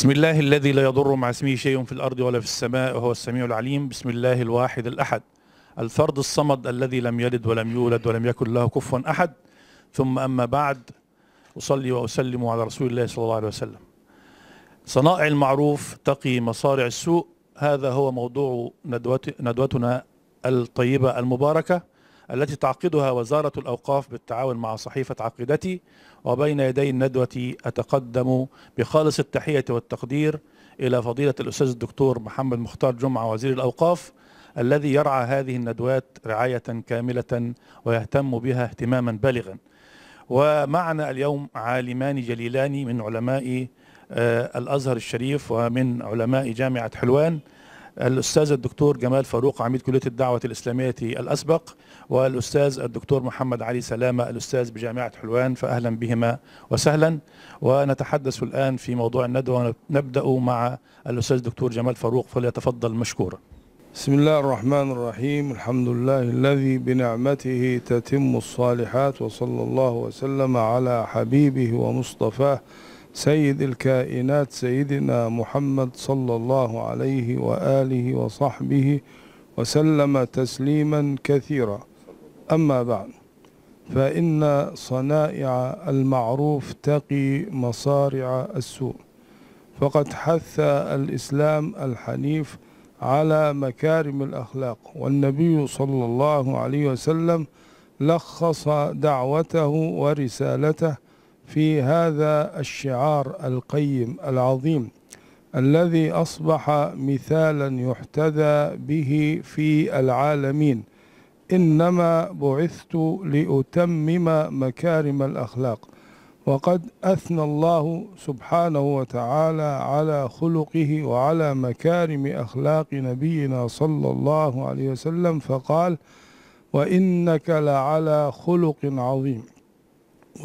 بسم الله الذي لا يضر مع اسمه شيء في الأرض ولا في السماء وهو السميع العليم بسم الله الواحد الأحد الفرد الصمد الذي لم يلد ولم يولد ولم يكن له كفوا أحد ثم أما بعد أصلي وأسلم على رسول الله صلى الله عليه وسلم صنائع المعروف تقي مصارع السوء هذا هو موضوع ندوتنا الطيبة المباركة التي تعقدها وزارة الأوقاف بالتعاون مع صحيفة عقيدتي وبين يدي الندوة أتقدم بخالص التحية والتقدير إلى فضيلة الأستاذ الدكتور محمد مختار جمعة وزير الأوقاف الذي يرعى هذه الندوات رعاية كاملة ويهتم بها اهتماما بالغا ومعنا اليوم عالمان جليلان من علماء آه، الأزهر الشريف ومن علماء جامعة حلوان الأستاذ الدكتور جمال فاروق عميد كلية الدعوة الإسلامية الأسبق والأستاذ الدكتور محمد علي سلامة الأستاذ بجامعة حلوان فأهلا بهما وسهلا ونتحدث الآن في موضوع الندوة نبدأ مع الأستاذ الدكتور جمال فاروق فليتفضل مشكورا بسم الله الرحمن الرحيم الحمد لله الذي بنعمته تتم الصالحات وصلى الله وسلم على حبيبه ومصطفاه سيد الكائنات سيدنا محمد صلى الله عليه وآله وصحبه وسلم تسليما كثيرا أما بعد فإن صنائع المعروف تقي مصارع السوء فقد حث الإسلام الحنيف على مكارم الأخلاق والنبي صلى الله عليه وسلم لخص دعوته ورسالته في هذا الشعار القيم العظيم الذي أصبح مثالا يحتذى به في العالمين إنما بعثت لأتمم مكارم الأخلاق وقد أثنى الله سبحانه وتعالى على خلقه وعلى مكارم أخلاق نبينا صلى الله عليه وسلم فقال وإنك لعلى خلق عظيم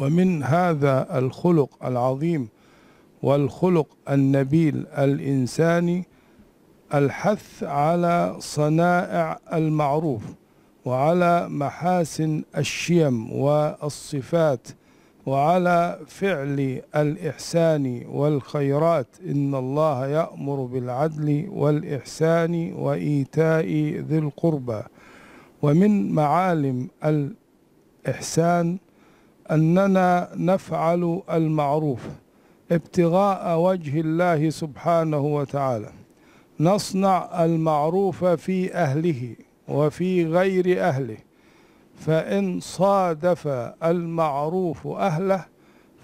ومن هذا الخلق العظيم والخلق النبيل الإنساني الحث على صنائع المعروف وعلى محاسن الشيم والصفات وعلى فعل الإحسان والخيرات إن الله يأمر بالعدل والإحسان وإيتاء ذي القربى ومن معالم الإحسان أننا نفعل المعروف ابتغاء وجه الله سبحانه وتعالى نصنع المعروف في أهله وفي غير أهله فإن صادف المعروف أهله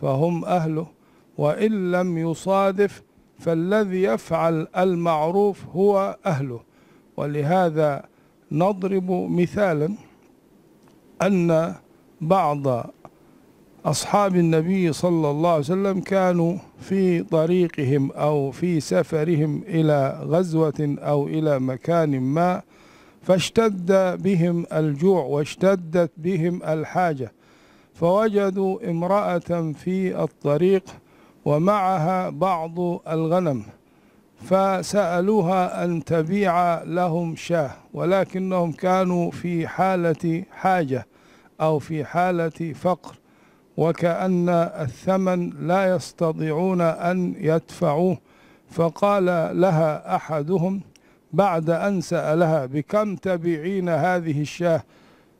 فهم أهله وإن لم يصادف فالذي يفعل المعروف هو أهله ولهذا نضرب مثالا أن بعض أصحاب النبي صلى الله عليه وسلم كانوا في طريقهم أو في سفرهم إلى غزوة أو إلى مكان ما فاشتد بهم الجوع واشتدت بهم الحاجة فوجدوا امرأة في الطريق ومعها بعض الغنم فسألوها أن تبيع لهم شاه ولكنهم كانوا في حالة حاجة أو في حالة فقر وكأن الثمن لا يستطيعون أن يدفعوه فقال لها أحدهم بعد أن سألها بكم تبيعين هذه الشاه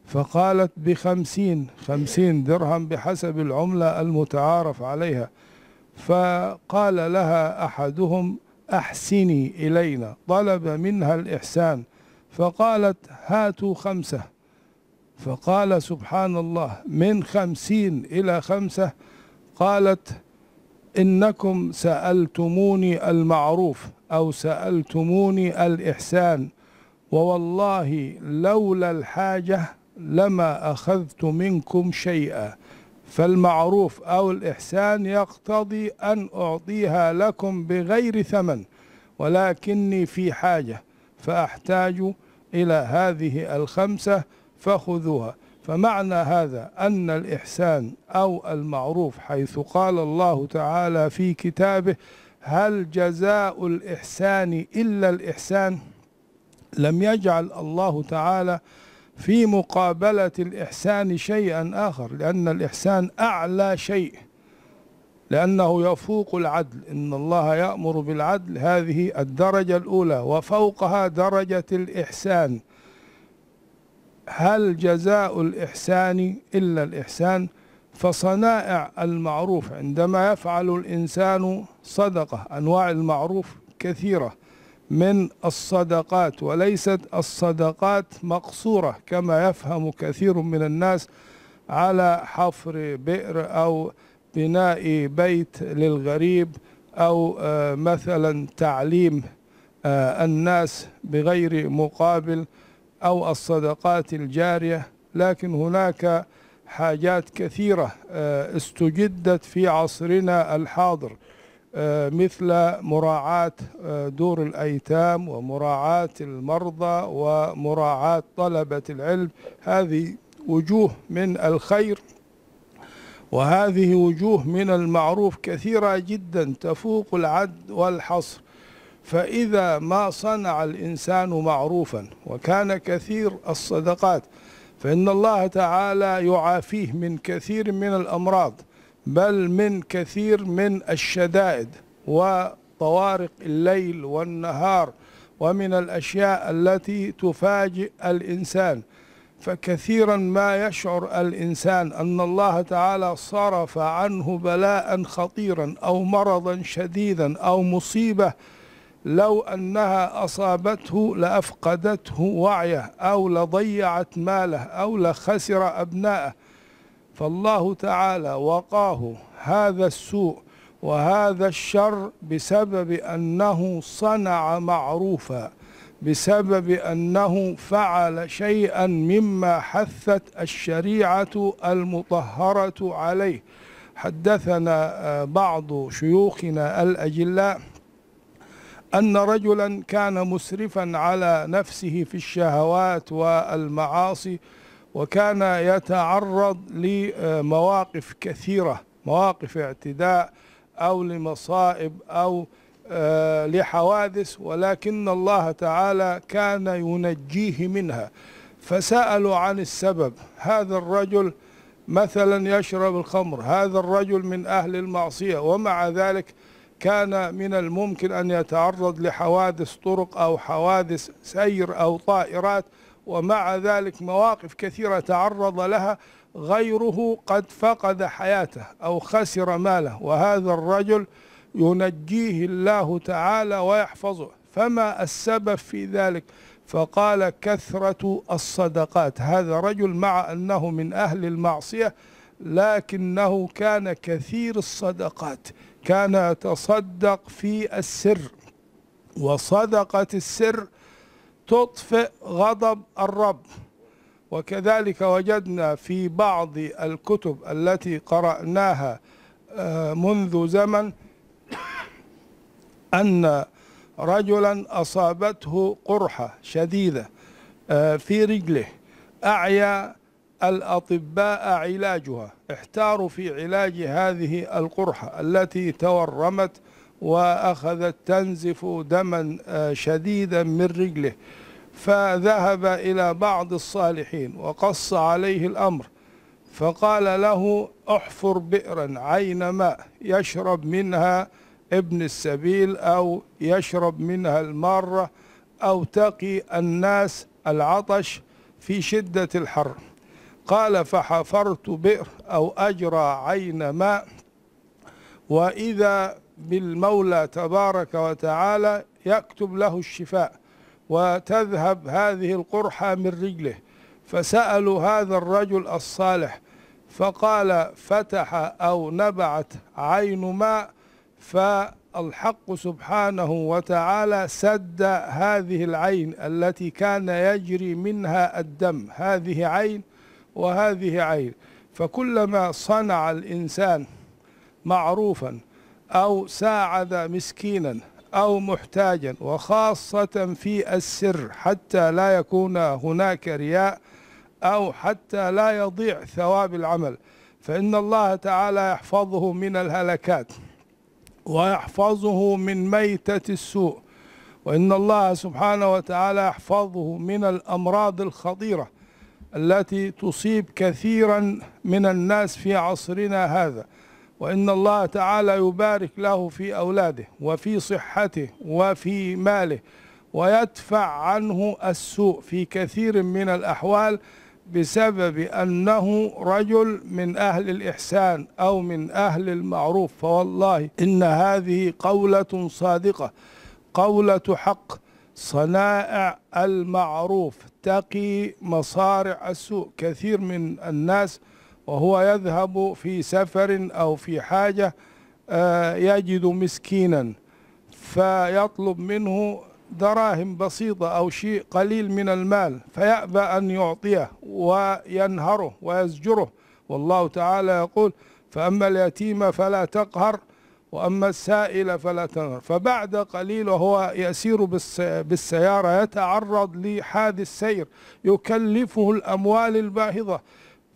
فقالت بخمسين خمسين درهم بحسب العملة المتعارف عليها فقال لها أحدهم أحسني إلينا طلب منها الإحسان فقالت هاتوا خمسة فقال سبحان الله من خمسين إلى خمسة قالت إنكم سألتموني المعروف أو سألتموني الإحسان ووالله لولا الحاجة لما أخذت منكم شيئا فالمعروف أو الإحسان يقتضي أن أعطيها لكم بغير ثمن ولكني في حاجة فأحتاج إلى هذه الخمسة فخذوها فمعنى هذا أن الإحسان أو المعروف حيث قال الله تعالى في كتابه هل جزاء الإحسان إلا الإحسان لم يجعل الله تعالى في مقابلة الإحسان شيئا آخر لأن الإحسان أعلى شيء لأنه يفوق العدل إن الله يأمر بالعدل هذه الدرجة الأولى وفوقها درجة الإحسان هل جزاء الإحسان إلا الإحسان فصنائع المعروف عندما يفعل الإنسان صدقة أنواع المعروف كثيرة من الصدقات وليست الصدقات مقصورة كما يفهم كثير من الناس على حفر بئر أو بناء بيت للغريب أو آه، مثلا تعليم آه، الناس بغير مقابل أو الصدقات الجارية لكن هناك حاجات كثيرة آه، استجدت في عصرنا الحاضر آه، مثل مراعاة آه، دور الأيتام ومراعاة المرضى ومراعاة طلبة العلم هذه وجوه من الخير وهذه وجوه من المعروف كثيرة جدا تفوق العد والحصر فإذا ما صنع الإنسان معروفا وكان كثير الصدقات فإن الله تعالى يعافيه من كثير من الأمراض بل من كثير من الشدائد وطوارق الليل والنهار ومن الأشياء التي تفاجئ الإنسان فكثيرا ما يشعر الإنسان أن الله تعالى صرف عنه بلاء خطيرا أو مرضا شديدا أو مصيبة لو أنها أصابته لأفقدته وعيه أو لضيعت ماله أو لخسر أبناءه فالله تعالى وقاه هذا السوء وهذا الشر بسبب أنه صنع معروفا بسبب أنه فعل شيئا مما حثت الشريعة المطهرة عليه حدثنا آه، بعض شيوخنا الأجلاء أن رجلا كان مسرفا على نفسه في الشهوات والمعاصي وكان يتعرض لمواقف كثيرة مواقف اعتداء أو لمصائب أو آه، لحوادث ولكن الله تعالى كان ينجيه منها فسألوا عن السبب هذا الرجل مثلا يشرب الخمر هذا الرجل من أهل المعصية ومع ذلك كان من الممكن أن يتعرض لحوادث طرق أو حوادث سير أو طائرات ومع ذلك مواقف كثيرة تعرض لها غيره قد فقد حياته أو خسر ماله وهذا الرجل ينجيه الله تعالى ويحفظه فما السبب في ذلك فقال كثرة الصدقات هذا رجل مع أنه من أهل المعصية لكنه كان كثير الصدقات كان يتصدق في السر وصدقة السر تطفئ غضب الرب وكذلك وجدنا في بعض الكتب التي قرأناها آه، منذ زمن أن رجلا أصابته قرحة شديدة آه، في رجله أعيا الأطباء علاجها احتاروا في علاج هذه القرحة التي تورمت وأخذت تنزف دما آه، شديدا من رجله فذهب إلى بعض الصالحين وقص عليه الأمر فقال له احفر بئرا عين ماء يشرب منها ابن السبيل أو يشرب منها المارة أو تقي الناس العطش في شدة الحر قال فحفرت بئر أو أجرى عين ماء وإذا بالمولى تبارك وتعالى يكتب له الشفاء وتذهب هذه القرحة من رجله فسألوا هذا الرجل الصالح فقال فتح أو نبعت عين ماء فالحق سبحانه وتعالى سد هذه العين التي كان يجري منها الدم هذه عين وهذه عين فكلما صنع الإنسان معروفا أو ساعد مسكينا أو محتاجا وخاصة في السر حتى لا يكون هناك رياء أو حتى لا يضيع ثواب العمل فإن الله تعالى يحفظه من الهلكات ويحفظه من ميتة السوء وإن الله سبحانه وتعالى يحفظه من الأمراض الخطيرة التي تصيب كثيرا من الناس في عصرنا هذا وإن الله تعالى يبارك له في أولاده وفي صحته وفي ماله ويدفع عنه السوء في كثير من الأحوال بسبب أنه رجل من أهل الإحسان أو من أهل المعروف فوالله إن هذه قولة صادقة قولة حق صنائع المعروف تقي مصارع السوء كثير من الناس وهو يذهب في سفر أو في حاجة آه، يجد مسكينا فيطلب منه دراهم بسيطة أو شيء قليل من المال فيأبى أن يعطيه وينهره ويزجره والله تعالى يقول فأما اليتيم فلا تقهر وأما السائل فلا تنهر فبعد قليل وهو يسير بالسيارة يتعرض لحادث سير يكلفه الأموال الباهظة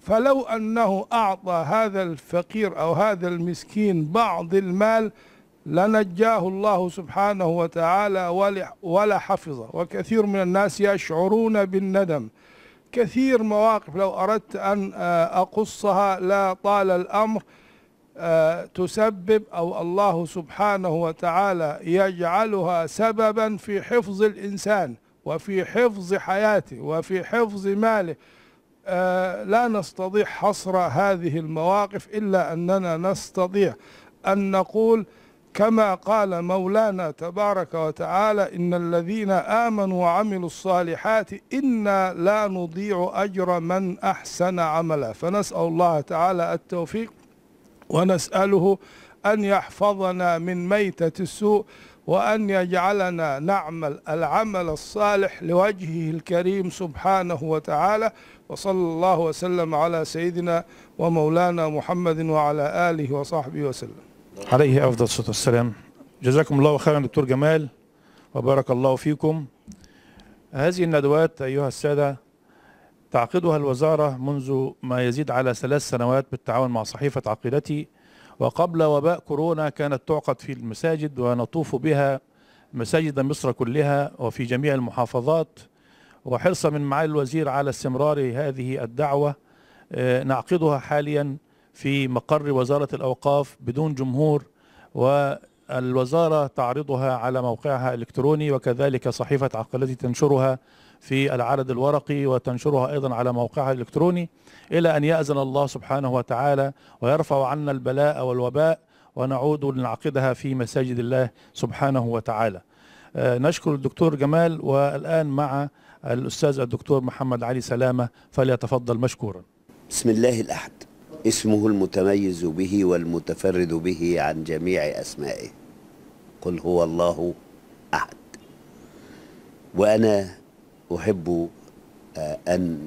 فلو أنه أعطى هذا الفقير أو هذا المسكين بعض المال لنجاه الله سبحانه وتعالى ولا حفظه وكثير من الناس يشعرون بالندم كثير مواقف لو أردت أن آه، أقصها لا طال الأمر تسبب او الله سبحانه وتعالى يجعلها سببا في حفظ الانسان وفي حفظ حياته وفي حفظ ماله آه، لا نستطيع حصر هذه المواقف الا اننا نستطيع ان نقول كما قال مولانا تبارك وتعالى ان الذين امنوا وعملوا الصالحات انا لا نضيع اجر من احسن عملا فنسال الله تعالى التوفيق ونسأله أن يحفظنا من ميتة السوء وأن يجعلنا نعمل العمل الصالح لوجهه الكريم سبحانه وتعالى وصلى الله وسلم على سيدنا ومولانا محمد وعلى آله وصحبه وسلم عليه أفضل الصلاة والسلام جزاكم الله خيرا دكتور جمال وبارك الله فيكم هذه الندوات أيها السادة تعقدها الوزارة منذ ما يزيد على ثلاث سنوات بالتعاون مع صحيفة عقيدتي وقبل وباء كورونا كانت تعقد في المساجد ونطوف بها مساجد مصر كلها وفي جميع المحافظات وحرصا من معالي الوزير على استمرار هذه الدعوة آه، نعقدها حاليا في مقر وزارة الأوقاف بدون جمهور والوزارة تعرضها على موقعها الإلكتروني وكذلك صحيفة عقلتي تنشرها في العدد الورقي وتنشرها أيضا على موقعها الإلكتروني إلى أن يأذن الله سبحانه وتعالى ويرفع عنا البلاء والوباء ونعود لنعقدها في مساجد الله سبحانه وتعالى آه، نشكر الدكتور جمال والآن مع الأستاذ الدكتور محمد علي سلامة فليتفضل مشكورا بسم الله الأحد اسمه المتميز به والمتفرد به عن جميع أسمائه قل هو الله أحد وأنا أحب آه، أن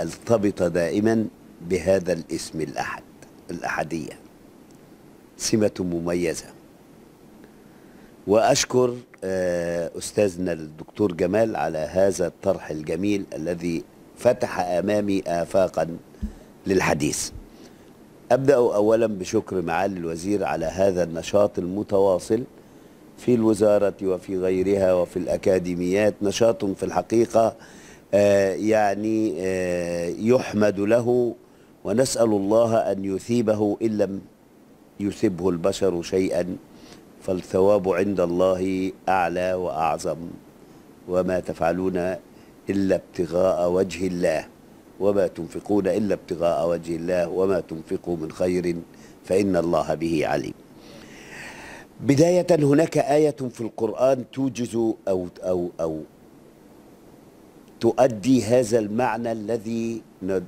ألتبط دائما بهذا الاسم الأحد الأحدية سمة مميزة وأشكر آه، أستاذنا الدكتور جمال على هذا الطرح الجميل الذي فتح أمامي آفاقا للحديث أبدأ أولا بشكر معالي الوزير على هذا النشاط المتواصل في الوزارة وفي غيرها وفي الأكاديميات نشاط في الحقيقة آه، يعني آه، يحمد له ونسأل الله أن يثيبه إن لم يثبه البشر شيئا فالثواب عند الله أعلى وأعظم وما تفعلون إلا ابتغاء وجه الله وما تنفقون إلا ابتغاء وجه الله وما تنفقوا من خير فإن الله به عليم بداية هناك آية في القرآن توجز أو أو أو تؤدي هذا المعنى الذي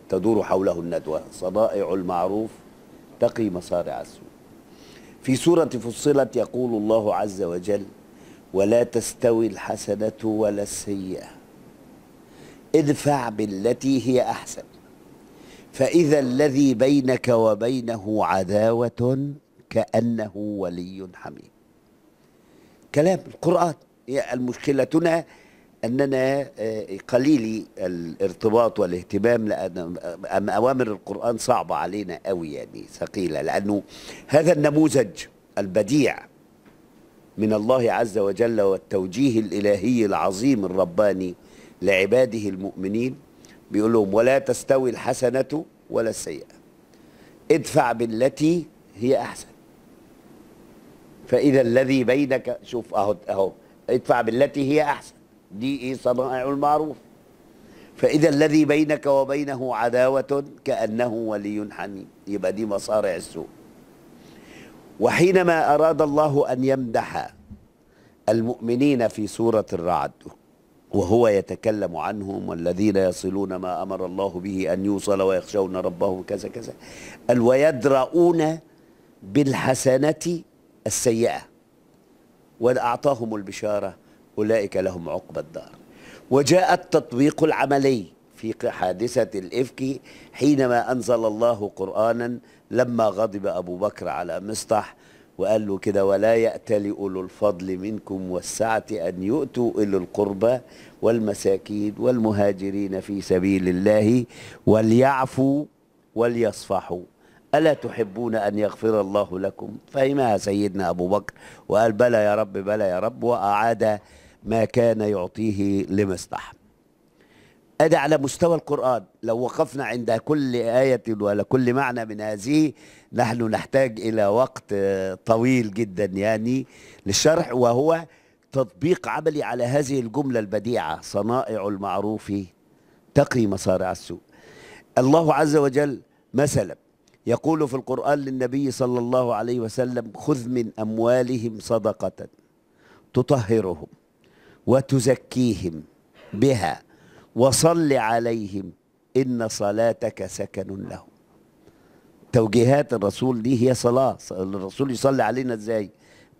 تدور حوله الندوة صنائع المعروف تقي مصارع السوء في سورة فصلت يقول الله عز وجل ولا تستوي الحسنة ولا السيئة ادفع بالتي هي أحسن فإذا الذي بينك وبينه عداوة كأنه ولي حميم كلام القرآن مشكلتنا أننا آه، قليل الارتباط والاهتمام لأن آه، أوامر القرآن صعبة علينا قوي يعني ثقيلة لأنه هذا النموذج البديع من الله عز وجل والتوجيه الإلهي العظيم الرباني لعباده المؤمنين بيقول لهم ولا تستوي الحسنة ولا السيئة ادفع بالتي هي أحسن فإذا الذي بينك شوف أهو أهو ادفع بالتي هي أحسن دي إيه صنائع المعروف فإذا الذي بينك وبينه عداوة كأنه ولي حميم يبقى دي مصارع السوء وحينما أراد الله أن يمدح المؤمنين في سورة الرعد وهو يتكلم عنهم والذين يصلون ما أمر الله به أن يوصل ويخشون ربهم كذا كذا قال ويدرؤون بالحسنة السيئة وأعطاهم البشارة أولئك لهم عقبى الدار وجاء التطبيق العملي في حادثة الإفك حينما أنزل الله قرآنا لما غضب أبو بكر على مصطح وقال له كده ولا يأتل أولو الفضل منكم والسعة أن يؤتوا إلى القربى والمساكين والمهاجرين في سبيل الله وليعفوا وليصفحوا ألا تحبون أن يغفر الله لكم فهمها سيدنا أبو بكر وقال بلى يا رب بلى يا رب وأعاد ما كان يعطيه استحب هذا على مستوى القرآن لو وقفنا عند كل آية ولا كل معنى من هذه نحن نحتاج إلى وقت طويل جدا يعني للشرح وهو تطبيق عملي على هذه الجملة البديعة صنائع المعروف تقي مصارع السوء الله عز وجل مثلا يقول في القرآن للنبي صلى الله عليه وسلم خذ من أموالهم صدقة تطهرهم وتزكيهم بها وصل عليهم إن صلاتك سكن لهم توجيهات الرسول دي هي صلاة الرسول يصلي علينا ازاي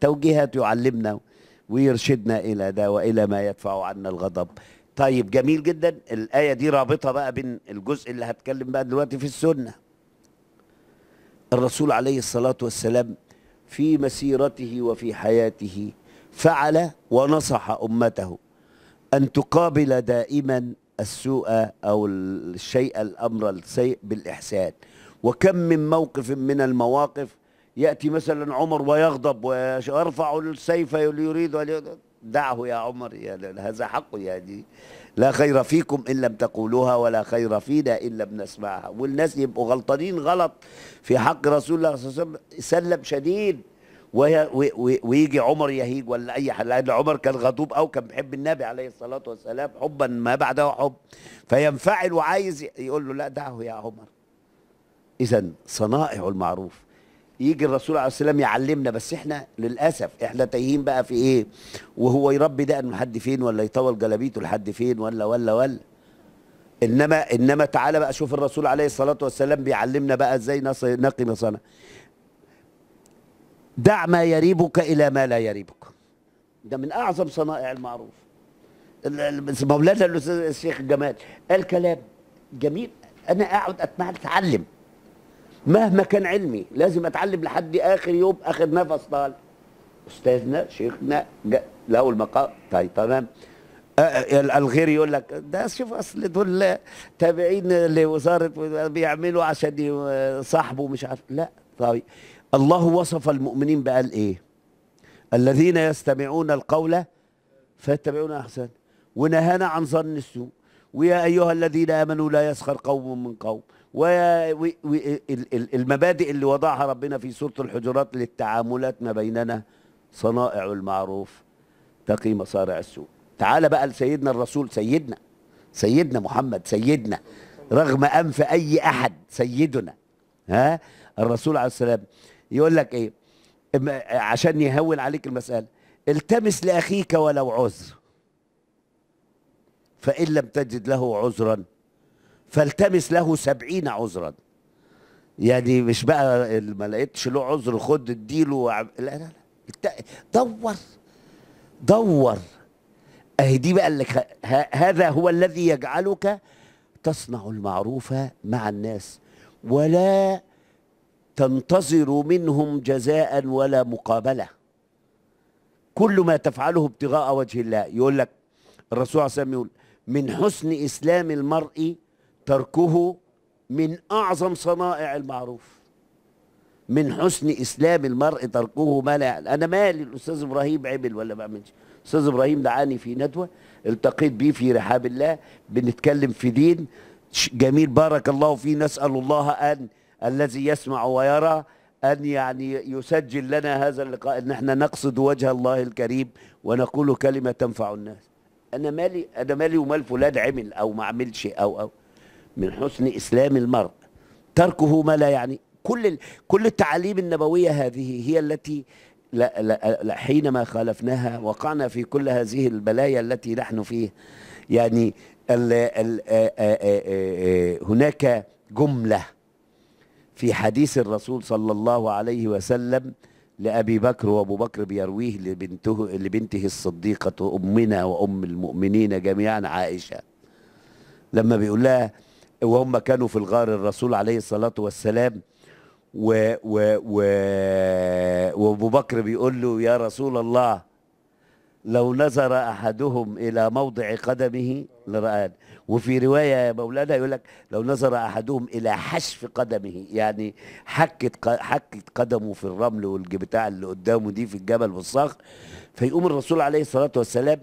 توجيهات يعلمنا ويرشدنا إلى ده وإلى ما يدفع عنا الغضب طيب جميل جدا الآية دي رابطة بقى بين الجزء اللي هتكلم بقى دلوقتي في السنة الرسول عليه الصلاة والسلام في مسيرته وفي حياته فعل ونصح أمته أن تقابل دائما السوء أو الشيء الأمر السيء بالإحسان وكم من موقف من المواقف يأتي مثلا عمر ويغضب ويرفع السيف ليريد دعه يا عمر يا هذا حقه يعني لا خير فيكم إن لم تقولوها ولا خير فينا إن لم نسمعها والناس يبقوا غلطانين غلط في حق رسول الله صلى الله عليه وسلم سلم شديد وهي ويجي عمر يهيج ولا اي حد لان عمر كان غضوب او كان بيحب النبي عليه الصلاه والسلام حبا ما بعده حب فينفعل وعايز يقول له لا دعه يا عمر اذا صنائع المعروف يجي الرسول عليه السلام يعلمنا بس احنا للاسف احنا تايهين بقى في ايه وهو يربي دقنه لحد فين ولا يطول جلابيته لحد فين ولا ولا ولا انما انما تعالى بقى شوف الرسول عليه الصلاه والسلام بيعلمنا بقى ازاي نقي مصانع دع ما يريبك الى ما لا يريبك ده من اعظم صنائع المعروف مولانا الشيخ جمال قال كلام جميل انا اقعد اتعلم مهما كان علمي لازم اتعلم لحد اخر يوم اخر نفس طال استاذنا شيخنا له المقام طيب تمام الغير يقول لك ده شوف اصل دول تابعين لوزاره بيعملوا عشان صاحبه مش عارف لا طيب الله وصف المؤمنين بقال ايه الذين يستمعون القول فيتبعون احسن ونهانا عن ظن السوء ويا ايها الذين امنوا لا يسخر قوم من قوم والمبادئ اللي وضعها ربنا في سورة الحجرات للتعاملات ما بيننا صنائع المعروف تقي مصارع السوء تعال بقى لسيدنا الرسول سيدنا سيدنا محمد سيدنا رغم أنف أي أحد سيدنا ها الرسول عليه السلام يقول لك إيه عشان يهون عليك المسألة التمس لأخيك ولو عذر فإن لم تجد له عذرا فالتمس له سبعين عذرا يعني مش بقى ما لقيتش له عذر خد اديله لا لا لا دور دور اهي دي بقى اللي هذا هو الذي يجعلك تصنع المعروف مع الناس ولا تنتظر منهم جزاء ولا مقابله كل ما تفعله ابتغاء وجه الله يقول لك الرسول صلى الله عليه وسلم يقول من حسن اسلام المرء تركه من أعظم صنائع المعروف من حسن إسلام المرء تركه ما لا يعلم أنا مالي الأستاذ إبراهيم عمل ولا ما عملش أستاذ إبراهيم دعاني في ندوة التقيت بيه في رحاب الله بنتكلم في دين جميل بارك الله فيه نسأل الله أن الذي يسمع ويرى أن يعني يسجل لنا هذا اللقاء أن احنا نقصد وجه الله الكريم ونقول كلمة تنفع الناس أنا مالي أنا مالي ومال فلان عمل أو ما عملش أو أو من حسن إسلام المرء تركه ما لا يعني كل كل التعاليم النبوية هذه هي التي لا لا لا حينما خالفناها وقعنا في كل هذه البلايا التي نحن فيه يعني ال ال هناك جملة في حديث الرسول صلى الله عليه وسلم لأبي بكر وأبو بكر بيرويه لبنته, لبنته الصديقة أمنا وأم المؤمنين جميعا عائشة لما بيقول لها وهم كانوا في الغار الرسول عليه الصلاة والسلام و و و وابو بكر بيقول له يا رسول الله لو نظر احدهم الى موضع قدمه لرآه وفي روايه يا مولانا يقول لك لو نظر احدهم الى حشف قدمه يعني حكت حكت قدمه في الرمل والجبتاع اللي قدامه دي في الجبل والصخر فيقوم الرسول عليه الصلاه والسلام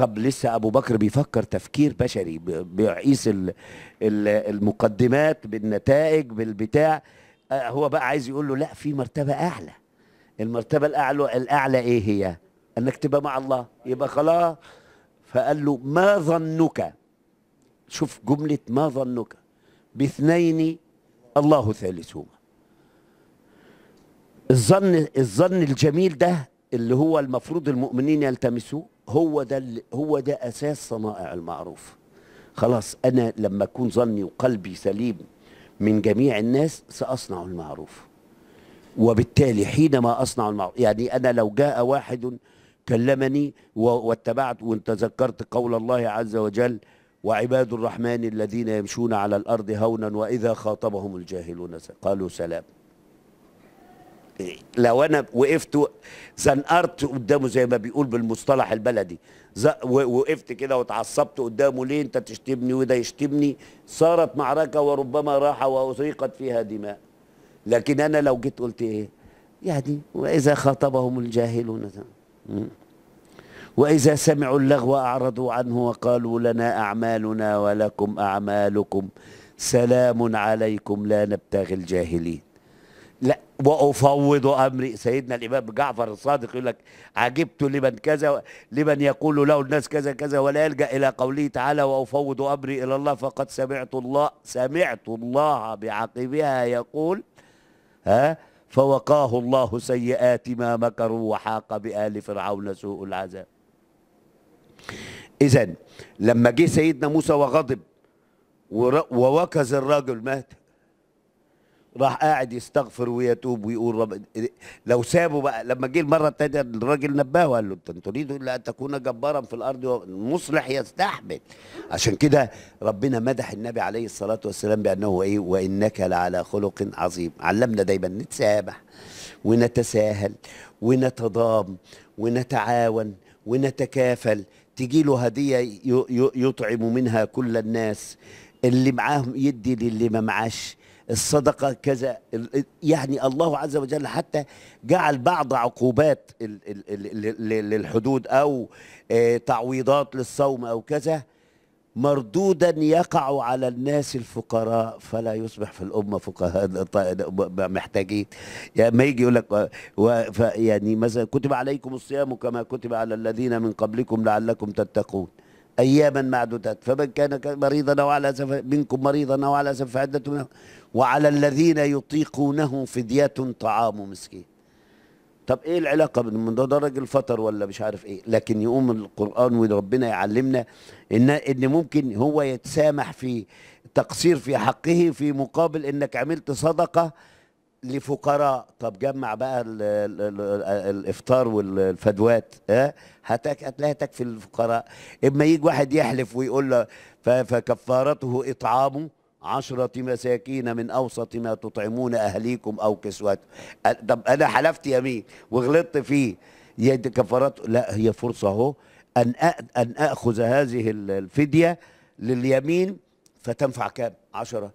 طب لسه ابو بكر بيفكر تفكير بشري بيقيس المقدمات بالنتائج بالبتاع هو بقى عايز يقول له لا في مرتبه اعلى المرتبه الاعلى الاعلى ايه هي انك تبقى مع الله يبقى خلاص فقال له ما ظنك شوف جمله ما ظنك باثنين الله ثالثهما الظن الظن الجميل ده اللي هو المفروض المؤمنين يلتمسوه هو ده هو ده اساس صنائع المعروف خلاص انا لما اكون ظني وقلبي سليم من جميع الناس ساصنع المعروف وبالتالي حينما اصنع المعروف يعني انا لو جاء واحد كلمني واتبعت وانت ذكرت قول الله عز وجل وعباد الرحمن الذين يمشون على الارض هونا واذا خاطبهم الجاهلون قالوا سلام لو انا وقفت زنقرت قدامه زي ما بيقول بالمصطلح البلدي وقفت كده واتعصبت قدامه ليه انت تشتمني وده يشتمني صارت معركه وربما راح واسرقت فيها دماء لكن انا لو جيت قلت ايه يعني واذا خاطبهم الجاهلون واذا سمعوا اللغو اعرضوا عنه وقالوا لنا اعمالنا ولكم اعمالكم سلام عليكم لا نبتغي الجاهلين وافوض امري سيدنا الامام جعفر الصادق يقول لك عجبت لمن كذا لمن يقول له الناس كذا كذا ولا يلجا الى قوله تعالى وافوض امري الى الله فقد سمعت الله سمعت الله بعقبها يقول ها فوقاه الله سيئات ما مكروا وحاق بآل فرعون سوء العذاب إذا لما جه سيدنا موسى وغضب ووكز الرجل مات راح قاعد يستغفر ويتوب ويقول رب لو سابه بقى لما جه المره الثانيه الراجل نبهه وقال له انت تريد الا ان تكون جبارا في الارض المصلح يستحمل عشان كده ربنا مدح النبي عليه الصلاه والسلام بانه ايه وانك لعلى خلق عظيم علمنا دايما نتسامح ونتساهل ونتضام ونتعاون ونتكافل تجي له هديه يطعم منها كل الناس اللي معاهم يدي للي ما معاش الصدقه كذا يعني الله عز وجل حتى جعل بعض عقوبات للحدود او آه، تعويضات للصوم او كذا مردودا يقع على الناس الفقراء فلا يصبح في الامه فقهاء محتاجين يعني ما يجي يقول لك يعني مثلا كتب عليكم الصيام كما كتب على الذين من قبلكم لعلكم تتقون أياما معدودات فمن كان مريضا أو على سفر منكم مريضا أو على سفر عدة منه وعلى الذين يطيقونه فدية طعام مسكين طب ايه العلاقة من ده, ده راجل فطر ولا مش عارف ايه لكن يقوم القرآن وربنا يعلمنا ان ان ممكن هو يتسامح في تقصير في حقه في مقابل انك عملت صدقة لفقراء طب جمع بقى الـ الـ الـ الافطار والفدوات ها هتلاقي تكفي الفقراء اما يجي واحد يحلف ويقول له فكفارته اطعامه عشرة مساكين من أوسط ما تطعمون أهليكم أو كسوتهم طب أنا حلفت يمين وغلطت فيه يا دي كفارات لا هي فرصة أهو أن أن أخذ هذه الفدية لليمين فتنفع كام؟ عشرة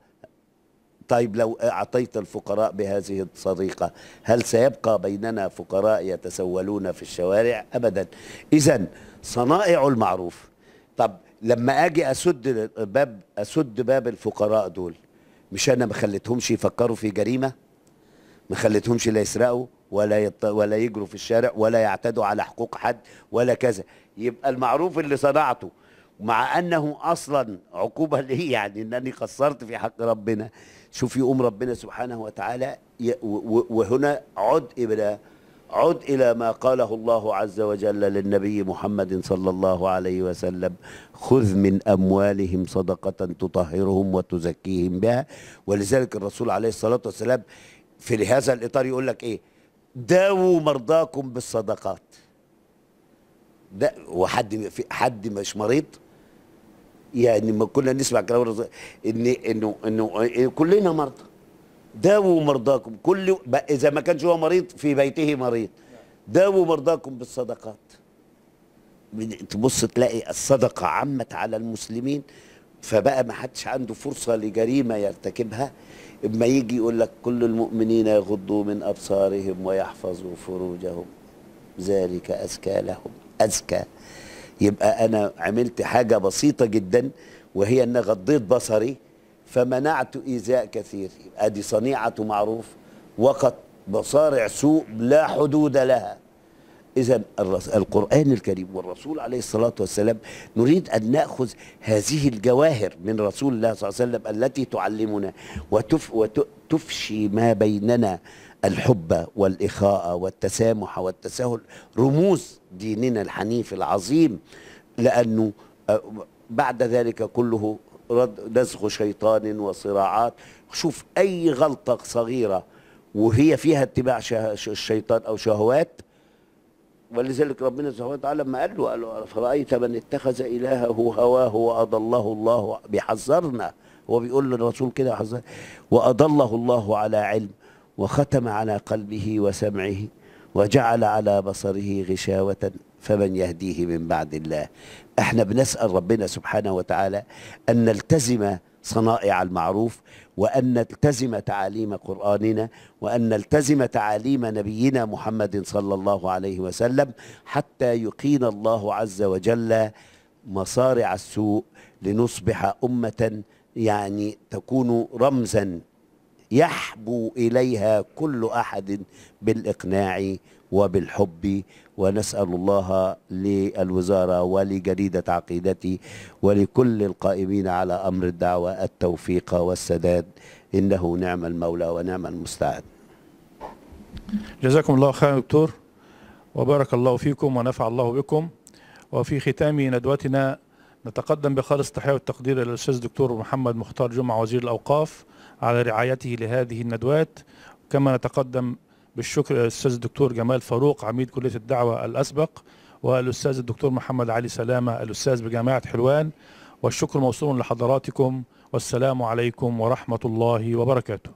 طيب لو أعطيت الفقراء بهذه الطريقة هل سيبقى بيننا فقراء يتسولون في الشوارع أبدا إذا صنائع المعروف طب لما أجي أسد باب أسد باب الفقراء دول مش أنا ما خليتهمش يفكروا في جريمة ما خليتهمش لا يسرقوا ولا يط... ولا يجروا في الشارع ولا يعتدوا على حقوق حد ولا كذا يبقى المعروف اللي صنعته مع انه اصلا عقوبه ليه يعني انني قصرت في حق ربنا شوف يقوم ربنا سبحانه وتعالى وهنا عد الى عد الى ما قاله الله عز وجل للنبي محمد صلى الله عليه وسلم خذ من اموالهم صدقه تطهرهم وتزكيهم بها ولذلك الرسول عليه الصلاه والسلام في هذا الاطار يقول لك ايه داووا مرضاكم بالصدقات ده وحد حد مش مريض يعني ما كنا نسمع كلام ان انه انه كلنا مرضى داووا مرضاكم كل اذا ما كانش هو مريض في بيته مريض داووا مرضاكم بالصدقات تبص تلاقي الصدقه عمت على المسلمين فبقى ما حدش عنده فرصه لجريمه يرتكبها اما يجي يقول لك كل المؤمنين يغضوا من ابصارهم ويحفظوا فروجهم ذلك ازكى لهم ازكى يبقى أنا عملت حاجة بسيطة جدا وهي أن غضيت بصري فمنعت إيذاء كثير ادي صنيعة معروف وقد مصارع سوء لا حدود لها إذا القرآن الكريم والرسول عليه الصلاة والسلام نريد أن نأخذ هذه الجواهر من رسول الله صلى الله عليه وسلم التي تعلمنا وتف وتفشي ما بيننا الحب والإخاء والتسامح والتساهل رموز ديننا الحنيف العظيم لأنه آه، بعد ذلك كله رد نزغ شيطان وصراعات شوف أي غلطة صغيرة وهي فيها اتباع الشيطان أو شهوات ولذلك ربنا سبحانه وتعالى لما قال له قال فرأيت من اتخذ إلهه هواه وأضله الله بيحذرنا هو بيقول للرسول كده حذر وأضله الله على علم وختم على قلبه وسمعه وجعل على بصره غشاوة فمن يهديه من بعد الله احنا بنسأل ربنا سبحانه وتعالى أن نلتزم صنائع المعروف وأن نلتزم تعاليم قرآننا وأن نلتزم تعاليم نبينا محمد صلى الله عليه وسلم حتى يقين الله عز وجل مصارع السوء لنصبح أمة يعني تكون رمزا يحبو اليها كل احد بالاقناع وبالحب ونسال الله للوزاره ولجريده عقيدتي ولكل القائمين على امر الدعوه التوفيق والسداد انه نعم المولى ونعم المستعان. جزاكم الله خيرا دكتور وبارك الله فيكم ونفع الله بكم وفي ختام ندوتنا نتقدم بخالص تحية والتقدير إلى الأستاذ الدكتور محمد مختار جمعة وزير الأوقاف على رعايته لهذه الندوات كما نتقدم بالشكر للاستاذ الدكتور جمال فاروق عميد كليه الدعوه الاسبق والاستاذ الدكتور محمد علي سلامه الاستاذ بجامعه حلوان والشكر موصول لحضراتكم والسلام عليكم ورحمه الله وبركاته